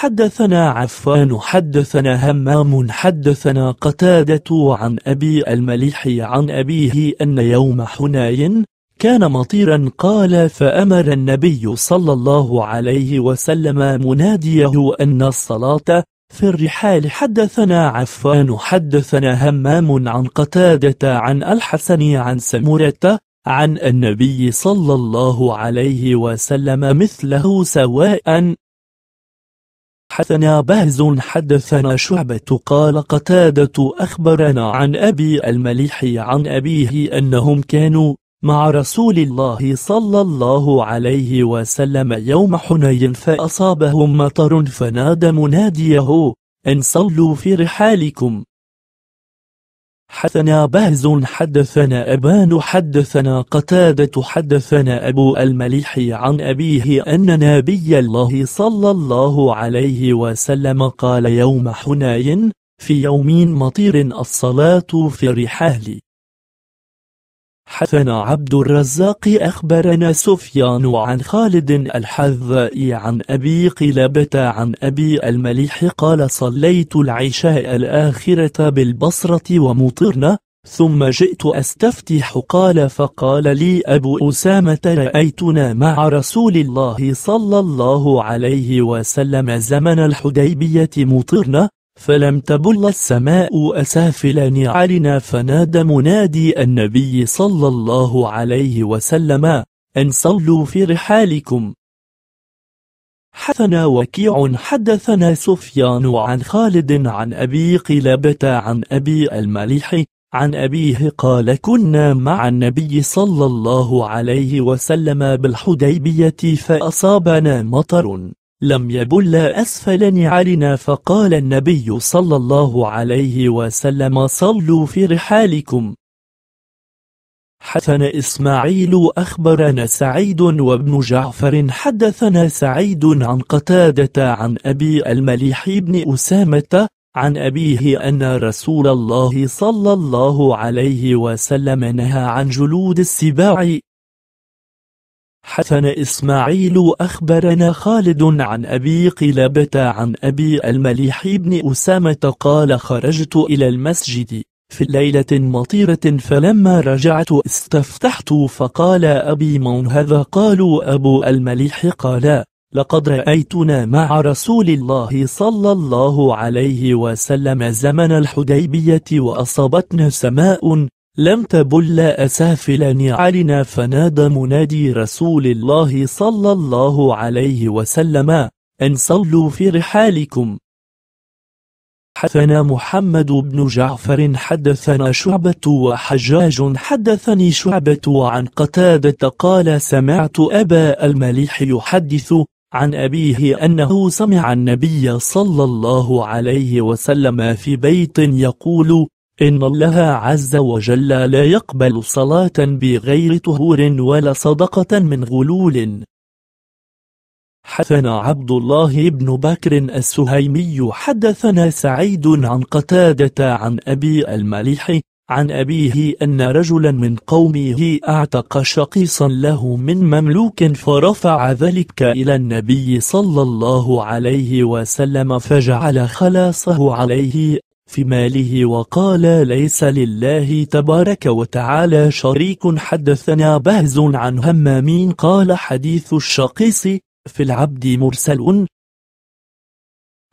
حدثنا عفان حدثنا همام حدثنا قتادة عن أبي المليح عن أبيه أن يوم حنين كان مطيرا قال فأمر النبي صلى الله عليه وسلم مناديه أن الصلاة في الرحال حدثنا عفان حدثنا همام عن قتادة عن الحسن عن سمرة عن النبي صلى الله عليه وسلم مثله سواء حدثنا بهز حدثنا شعبة قال قتادة أخبرنا عن أبي المليح عن أبيه أنهم كانوا مع رسول الله صلى الله عليه وسلم يوم حنين فأصابهم مطر فنادى مناديه أن صلوا في رحالكم حدثنا بهز حدثنا أبان حدثنا قتادة حدثنا أبو المليح عن أبيه أن نبي الله صلى الله عليه وسلم قال يوم حنين في يومين مطير الصلاة في الرحال حثنا عبد الرزاق أخبرنا سفيان عن خالد الحذائي عن أبي قلابة عن أبي المليح قال صليت العشاء الآخرة بالبصرة ومطرنا ثم جئت أستفتح قال فقال لي أبو أسامة رأيتنا مع رسول الله صلى الله عليه وسلم زمن الحديبية مطرنا فلم تبل السماء أسافل نعالنا فنادى منادي النبي صلى الله عليه وسلم أن صلوا في رحالكم حثنا وكيع حدثنا سفيان عن خالد عن أبي قلابة عن أبي المليح عن أبيه قال كنا مع النبي صلى الله عليه وسلم بالحديبية فأصابنا مطر لم يبل أسفل نعالنا فقال النبي صلى الله عليه وسلم صلوا في رحالكم حدثنا إسماعيل أخبرنا سعيد وابن جعفر حدثنا سعيد عن قتادة عن أبي المليح بن أسامة عن أبيه أن رسول الله صلى الله عليه وسلم نهى عن جلود السباع حسن إسماعيل أخبرنا خالد عن أبي قلابة عن أبي المليح بن أسامة قال خرجت إلى المسجد في ليلة مطيرة فلما رجعت استفتحت فقال أبي من هذا قالوا أبو المليح قال لقد رأيتنا مع رسول الله صلى الله عليه وسلم زمن الحديبية وأصابتنا سماء لم تبل أسافل نعالنا فنادى منادي رسول الله صلى الله عليه وسلم أن صلوا في رحالكم حدثنا محمد بن جعفر حدثنا شعبة وحجاج حدثني شعبة عن قتادة قال سمعت أبا المليح يحدث عن أبيه أنه سمع النبي صلى الله عليه وسلم في بيت يقول إن الله عز وجل لا يقبل صلاة بغير طهور ولا صدقة من غلول حدثنا عبد الله بن بكر السهيمي حدثنا سعيد عن قتادة عن أبي المليح عن أبيه أن رجلا من قومه أعتق شقيصا له من مملوك فرفع ذلك إلى النبي صلى الله عليه وسلم فجعل خلاصه عليه في ماله وقال ليس لله تبارك وتعالى شريك حدثنا بهز عن همامين قال حديث الشقيص في العبد مرسل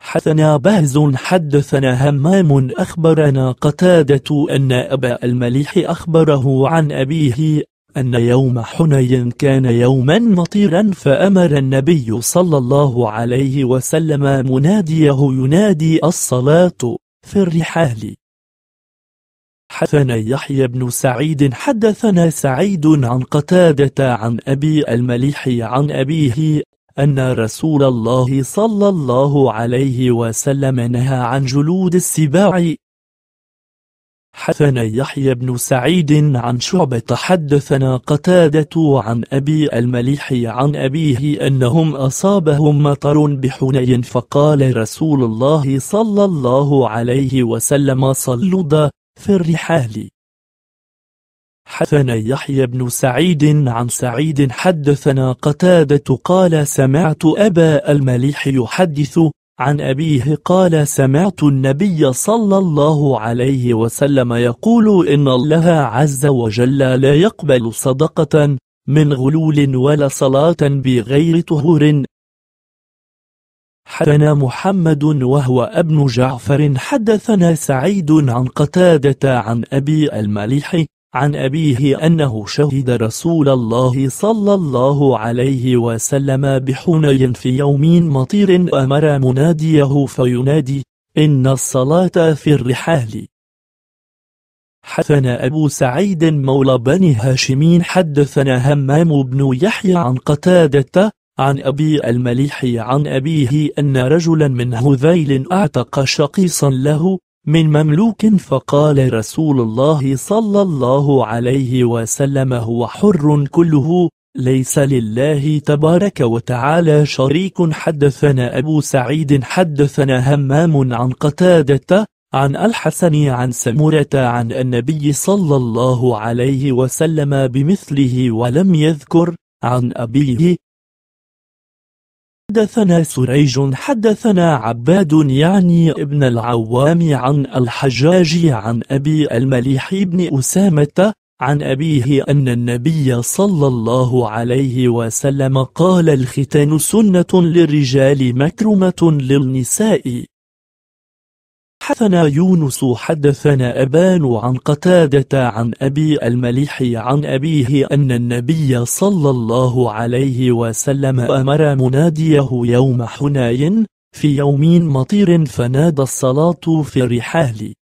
حدثنا بهز حدثنا همام أخبرنا قتادة أن أبا المليح أخبره عن أبيه أن يوم حنين كان يوما مطيرا فأمر النبي صلى الله عليه وسلم مناديه ينادي الصلاة في الرحال حدثنا يحيى بن سعيد حدثنا سعيد عن قتادة عن أبي المليح عن أبيه أن رسول الله صلى الله عليه وسلم نهى عن جلود السباع حدثنا يحيى بن سعيد عن شعبة حدثنا قتادة عن أبي المليح عن أبيه أنهم أصابهم مطر بحنين فقال رسول الله صلى الله عليه وسلم صلد في الرحال حدثنا يحيى بن سعيد عن سعيد حدثنا قتادة قال سمعت أبا المليح يحدث عن أبيه قال سمعت النبي صلى الله عليه وسلم يقول إن الله عز وجل لا يقبل صدقة من غلول ولا صلاة بغير طهور حدثنا محمد وهو ابن جعفر حدثنا سعيد عن قتادة عن أبي المليح عن أبيه أنه شهد رسول الله صلى الله عليه وسلم بحني في يوم مطير أمر مناديه فينادي إن الصلاة في الرحال حدثنا أبو سعيد مولى بني هاشمين حدثنا همام بن يحيى عن قتادة عن أبي المليح عن أبيه أن رجلا من هذيل أعتق شقيصا له من مملوك فقال رسول الله صلى الله عليه وسلم هو حر كله ليس لله تبارك وتعالى شريك حدثنا أبو سعيد حدثنا همام عن قتادة عن الحسن عن سمرة عن النبي صلى الله عليه وسلم بمثله ولم يذكر عن أبيه حدثنا سريج حدثنا عباد يعني ابن العوام عن الحجاج عن أبي المليح بن أسامة عن أبيه أن النبي صلى الله عليه وسلم قال الختان سنة للرجال مكرمة للنساء حدثنا يونس حدثنا أبان عن قتادة عن أبي المليح عن أبيه أن النبي صلى الله عليه وسلم أمر مناديه يوم حنين في يوم مطير فنادى الصلاة في الرحال